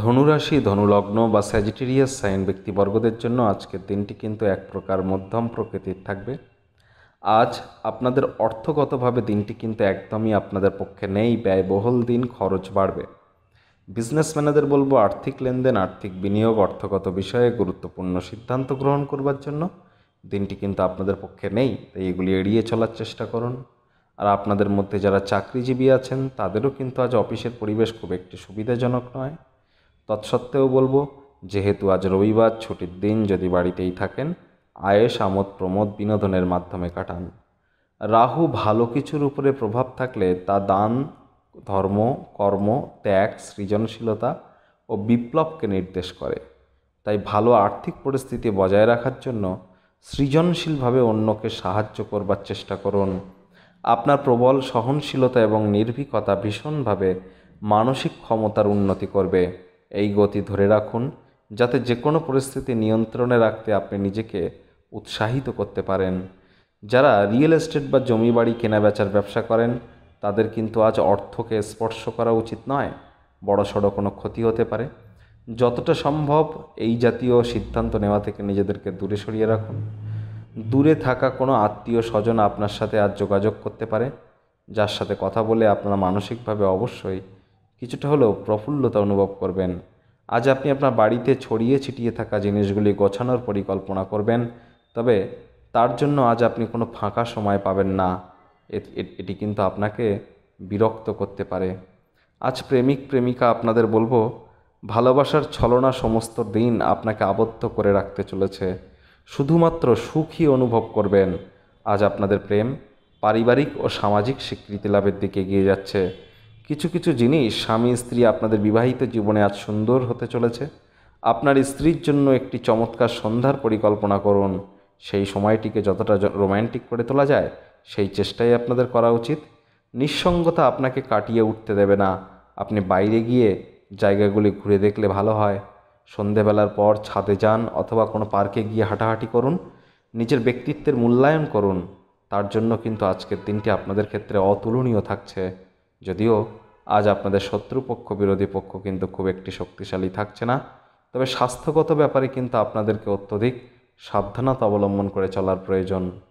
ধনুরাশি ধনুলগ্ন বা Sagittarius sign ব্যক্তিবর্গদের জন্য আজকের দিনটি কিন্তু এক প্রকার মধ্যম প্রকৃতির থাকবে আজ আপনাদের অর্থগতভাবে দিনটি কিন্তু একদমই আপনাদের পক্ষে নেই ব্যয়বহুল দিন খরচ বাড়বে বিজনেসম্যানেদের বলবো আর্থিক লেনদেন আর্থিক বিনিয়োগ অর্থগত বিষয়ে গুরুত্বপূর্ণ সিদ্ধান্ত গ্রহণ করবার জন্য দিনটি কিন্তু আপনাদের পক্ষে নেই তাই এগুলি এড়িয়ে চলার চেষ্টা করুন আর আপনাদের মধ্যে যারা চাকরিজীবী আছেন তাদেরও কিন্তু আজ অফিসের পরিবেশ খুব একটি সুবিধাজনক নয় তৎসত্ত্বেও বলবো যেহেতু আজ রবিবার ছুটির দিন যদি বাড়িতেই থাকেন আয়েস আমোদ প্রমোদ বিনোদনের মাধ্যমে কাটান রাহু ভালো কিছুর উপরে প্রভাব থাকলে তা দান ধর্ম কর্ম ত্যাগ সৃজনশীলতা ও বিপ্লবকে নির্দেশ করে তাই ভালো আর্থিক পরিস্থিতি বজায় রাখার জন্য সৃজনশীলভাবে অন্যকে সাহায্য করবার চেষ্টা করুন আপনার প্রবল সহনশীলতা এবং নির্ভীকতা ভীষণভাবে মানসিক ক্ষমতার উন্নতি করবে এই গতি ধরে রাখুন যাতে যে কোনো পরিস্থিতি নিয়ন্ত্রণে রাখতে আপনি নিজেকে উৎসাহিত করতে পারেন যারা রিয়েল এস্টেট বা জমি বাড়ি কেনাবেচার ব্যবসা করেন তাদের কিন্তু আজ অর্থকে স্পর্শ করা উচিত নয় সড়ো কোনো ক্ষতি হতে পারে যতটা সম্ভব এই জাতীয় সিদ্ধান্ত নেওয়া থেকে নিজেদেরকে দূরে সরিয়ে রাখুন দূরে থাকা কোনো আত্মীয় স্বজন আপনার সাথে আর যোগাযোগ করতে পারে যার সাথে কথা বলে আপনারা মানসিকভাবে অবশ্যই কিছুটা হলেও প্রফুল্লতা অনুভব করবেন আজ আপনি আপনার বাড়িতে ছড়িয়ে ছিটিয়ে থাকা জিনিসগুলি গোছানোর পরিকল্পনা করবেন তবে তার জন্য আজ আপনি কোনো ফাঁকা সময় পাবেন না এটি কিন্তু আপনাকে বিরক্ত করতে পারে আজ প্রেমিক প্রেমিকা আপনাদের বলবো ভালোবাসার ছলনা সমস্ত দিন আপনাকে আবদ্ধ করে রাখতে চলেছে শুধুমাত্র সুখী অনুভব করবেন আজ আপনাদের প্রেম পারিবারিক ও সামাজিক স্বীকৃতি লাভের দিকে এগিয়ে যাচ্ছে কিছু কিছু জিনিস স্বামী স্ত্রী আপনাদের বিবাহিত জীবনে আজ সুন্দর হতে চলেছে আপনার স্ত্রীর জন্য একটি চমৎকার সন্ধ্যার পরিকল্পনা করুন সেই সময়টিকে যতটা রোম্যান্টিক করে তোলা যায় সেই চেষ্টাই আপনাদের করা উচিত নিঃসঙ্গতা আপনাকে কাটিয়ে উঠতে দেবে না আপনি বাইরে গিয়ে জায়গাগুলি ঘুরে দেখলে ভালো হয় সন্ধেবেলার পর ছাদে যান অথবা কোনো পার্কে গিয়ে হাঁটাহাঁটি করুন নিজের ব্যক্তিত্বের মূল্যায়ন করুন তার জন্য কিন্তু আজকের দিনটি আপনাদের ক্ষেত্রে অতুলনীয় থাকছে যদিও আজ আপনাদের শত্রুপক্ষ বিরোধী পক্ষ কিন্তু খুব একটি শক্তিশালী থাকছে না তবে স্বাস্থ্যগত ব্যাপারে কিন্তু আপনাদেরকে অত্যধিক সাবধানতা অবলম্বন করে চলার প্রয়োজন